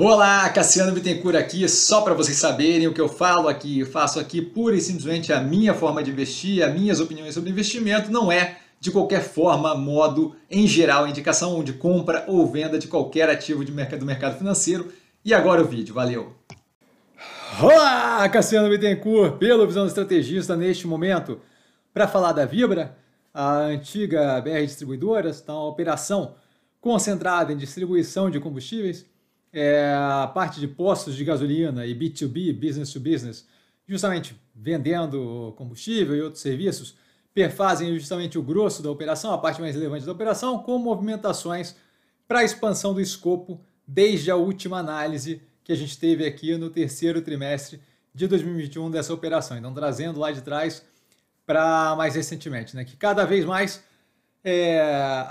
Olá, Cassiano Bittencourt aqui, só para vocês saberem o que eu falo aqui, eu faço aqui pura e simplesmente a minha forma de investir, as minhas opiniões sobre investimento, não é de qualquer forma, modo, em geral, indicação de compra ou venda de qualquer ativo de mercado, do mercado financeiro. E agora o vídeo, valeu! Olá, Cassiano Bittencourt, pelo Visão do Estrategista neste momento, para falar da Vibra, a antiga BR Distribuidoras, está uma operação concentrada em distribuição de combustíveis, é, a parte de postos de gasolina e B2B, business to business, justamente vendendo combustível e outros serviços, perfazem justamente o grosso da operação, a parte mais relevante da operação, com movimentações para a expansão do escopo desde a última análise que a gente teve aqui no terceiro trimestre de 2021 dessa operação. Então, trazendo lá de trás para mais recentemente, né? que cada vez mais é,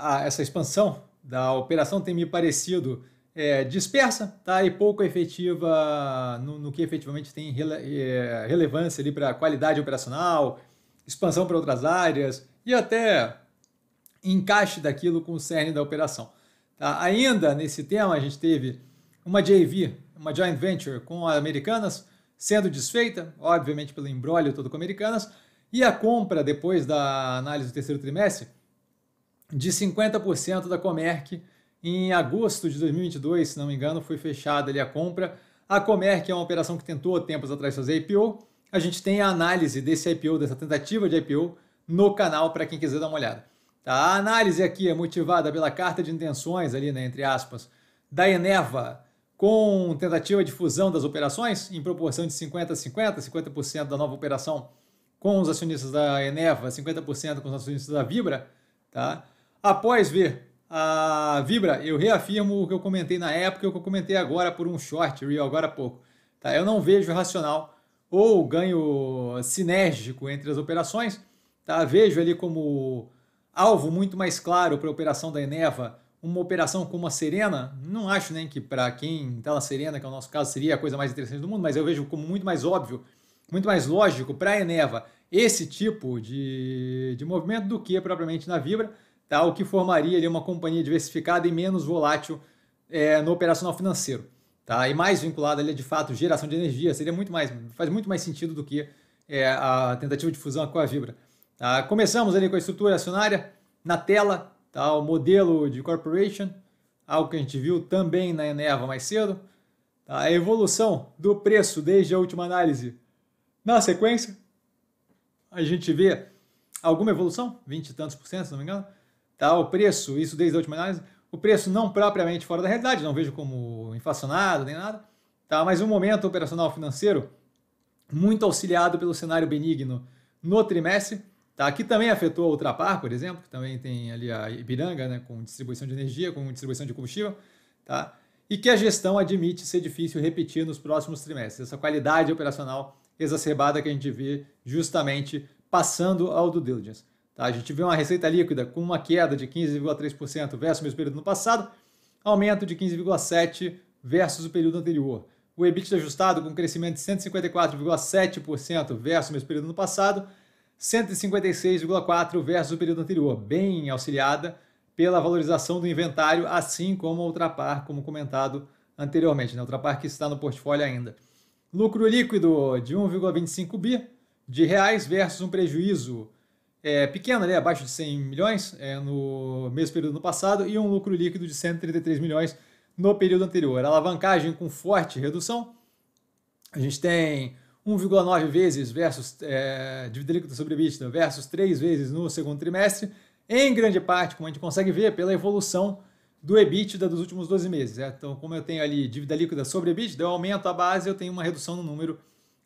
a, essa expansão da operação tem me parecido é, dispersa tá? e pouco efetiva no, no que efetivamente tem rele, é, relevância para qualidade operacional, expansão para outras áreas e até encaixe daquilo com o cerne da operação. Tá? Ainda nesse tema, a gente teve uma JV, uma joint venture com a Americanas, sendo desfeita, obviamente pelo embrólio todo com a Americanas, e a compra, depois da análise do terceiro trimestre, de 50% da Comerc, em agosto de 2022, se não me engano, foi fechada ali a compra. A Comer, que é uma operação que tentou tempos atrás fazer IPO, a gente tem a análise desse IPO, dessa tentativa de IPO, no canal para quem quiser dar uma olhada. Tá? A análise aqui é motivada pela carta de intenções, ali, né, entre aspas, da Eneva com tentativa de fusão das operações em proporção de 50 a 50, 50% da nova operação com os acionistas da Eneva, 50% com os acionistas da Vibra, tá? Após ver ah, Vibra, eu reafirmo o que eu comentei na época e o que eu comentei agora por um short, real, agora há pouco. Tá? Eu não vejo racional ou ganho sinérgico entre as operações. Tá? Vejo ali como alvo muito mais claro para a operação da Eneva uma operação como a Serena. Não acho nem que para quem está na Serena, que é o nosso caso, seria a coisa mais interessante do mundo, mas eu vejo como muito mais óbvio, muito mais lógico para a Eneva esse tipo de, de movimento do que propriamente na Vibra tá? o que formaria ali, uma companhia diversificada e menos volátil é, no operacional financeiro. Tá? E mais vinculada ali, de fato, geração de energia, seria muito mais, faz muito mais sentido do que é, a tentativa de fusão com a Vibra. Tá? Começamos ali com a estrutura acionária, na tela, tá? o modelo de corporation, algo que a gente viu também na Eneva mais cedo. Tá? A evolução do preço desde a última análise. Na sequência, a gente vê alguma evolução, 20 e tantos por cento, se não me engano, Tá? O preço, isso desde a última análise, o preço não propriamente fora da realidade, não vejo como inflacionado nem nada, tá? mas um momento operacional financeiro muito auxiliado pelo cenário benigno no trimestre, tá? que também afetou a Ultrapar, por exemplo, que também tem ali a Ibiranga né? com distribuição de energia, com distribuição de combustível, tá? e que a gestão admite ser difícil repetir nos próximos trimestres, essa qualidade operacional exacerbada que a gente vê justamente passando ao do diligence. Tá? A gente vê uma receita líquida com uma queda de 15,3% versus o mesmo período no passado, aumento de 15,7% versus o período anterior. O EBITDA ajustado com crescimento de 154,7% versus o mesmo período no passado, 156,4% versus o período anterior, bem auxiliada pela valorização do inventário, assim como a Ultrapar, como comentado anteriormente. Né? Ultrapar que está no portfólio ainda. Lucro líquido de 1,25 bi de reais versus um prejuízo é, pequena, ali, abaixo de 100 milhões é, no mesmo período do passado e um lucro líquido de 133 milhões no período anterior. A alavancagem com forte redução, a gente tem 1,9 vezes versus é, dívida líquida sobre EBITDA versus 3 vezes no segundo trimestre, em grande parte, como a gente consegue ver, pela evolução do EBITDA dos últimos 12 meses. Né? Então, como eu tenho ali dívida líquida sobre EBITDA, eu aumento a base, eu tenho uma redução no número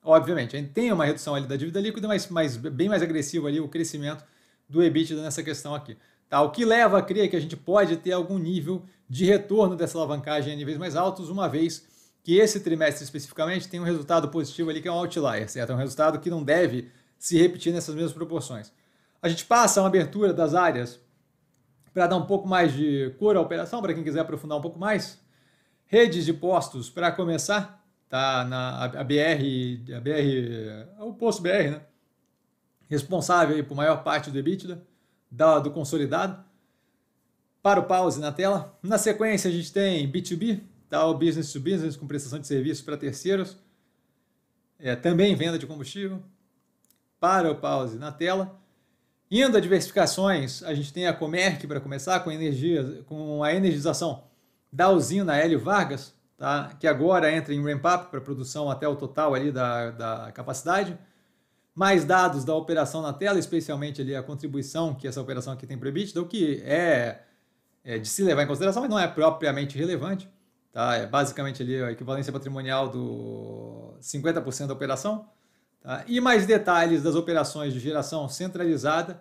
Obviamente, a gente tem uma redução ali da dívida líquida, mas, mas bem mais agressivo ali o crescimento do EBITDA nessa questão aqui. Tá, o que leva a crer que a gente pode ter algum nível de retorno dessa alavancagem a níveis mais altos, uma vez que esse trimestre especificamente tem um resultado positivo ali que é um outlier, certo? É um resultado que não deve se repetir nessas mesmas proporções. A gente passa uma abertura das áreas para dar um pouco mais de cor à operação, para quem quiser aprofundar um pouco mais. Redes de postos para começar tá na a BR, a BR, é o posto BR, né? Responsável aí por maior parte do EBITDA, da, do consolidado. Para o pause na tela. Na sequência, a gente tem B2B, tá? o business to business com prestação de serviços para terceiros. É, também venda de combustível. Para o pause na tela. Indo a diversificações, a gente tem a Comerc para começar com, energia, com a energização da usina Hélio Vargas, tá? que agora entra em ramp-up para produção até o total ali da, da capacidade. Mais dados da operação na tela, especialmente ali a contribuição que essa operação aqui tem para o EBITDA, o que é, é, de se levar em consideração, mas não é propriamente relevante. Tá? É basicamente ali a equivalência patrimonial do 50% da operação. Tá? E mais detalhes das operações de geração centralizada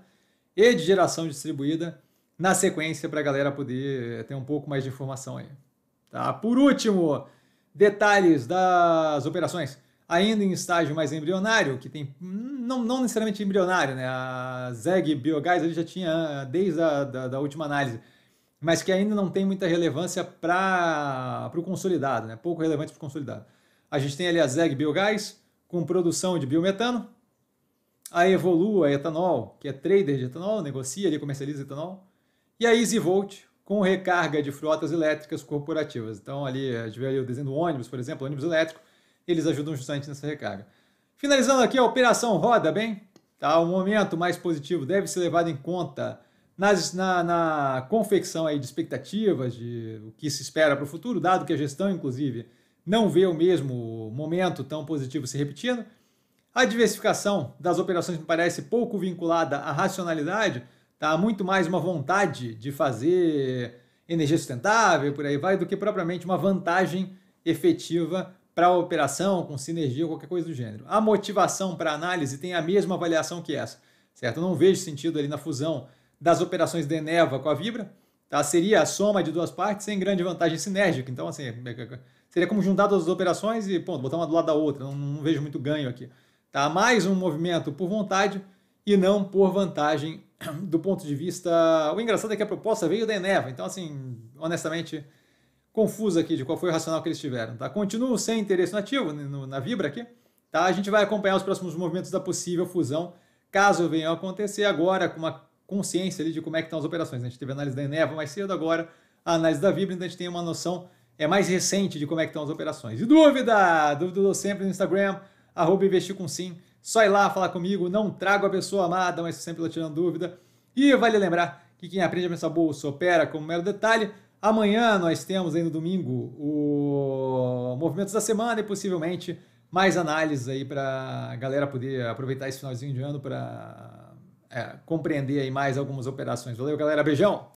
e de geração distribuída na sequência para a galera poder ter um pouco mais de informação aí. Tá? Por último, detalhes das operações ainda em estágio mais embrionário, que tem hum, não, não necessariamente embrionário, né? A Zeg Biogás ele já tinha ah, desde a da, da, última análise, mas que ainda não tem muita relevância para o consolidado, né? Pouco relevante para o consolidado. A gente tem ali a Zeg Biogás com produção de biometano, a Evolua Etanol, que é trader de etanol, negocia ali, comercializa etanol, e a EasyVolt com recarga de frotas elétricas corporativas. Então, ali, a gente vê ali o desenho do ônibus, por exemplo, ônibus elétrico, eles ajudam justamente nessa recarga. Finalizando aqui a operação roda bem, tá? O momento mais positivo deve ser levado em conta nas, na, na confecção aí de expectativas, de o que se espera para o futuro, dado que a gestão, inclusive, não vê o mesmo momento tão positivo se repetindo. A diversificação das operações me parece pouco vinculada à racionalidade, Tá muito mais uma vontade de fazer energia sustentável, por aí vai, do que propriamente uma vantagem efetiva para a operação, com sinergia ou qualquer coisa do gênero. A motivação para análise tem a mesma avaliação que essa, certo? Eu não vejo sentido ali na fusão das operações da Eneva com a Vibra, tá? Seria a soma de duas partes sem grande vantagem sinérgica. Então, assim, seria como juntar todas as operações e, ponto, botar uma do lado da outra. Não, não vejo muito ganho aqui. Tá? Mais um movimento por vontade e não por vantagem do ponto de vista. O engraçado é que a proposta veio da Eneva, então, assim, honestamente, confuso aqui de qual foi o racional que eles tiveram. Tá? Continuo sem interesse nativo né, no, na Vibra aqui. Tá? A gente vai acompanhar os próximos movimentos da possível fusão, caso venha a acontecer agora, com uma consciência ali de como é que estão as operações. A gente teve a análise da Eneva mais cedo, agora a análise da Vibra, então a gente tem uma noção é mais recente de como é que estão as operações. E dúvida? Dúvida sempre no Instagram, arroba investir com sim. Só ir lá falar comigo, não trago a pessoa amada, mas sempre tirando dúvida. E vale lembrar que quem aprende a pensar bolsa opera como mero detalhe. Amanhã nós temos aí no domingo o Movimentos da Semana e possivelmente mais análises aí para a galera poder aproveitar esse finalzinho de ano para é, compreender aí mais algumas operações. Valeu, galera. Beijão!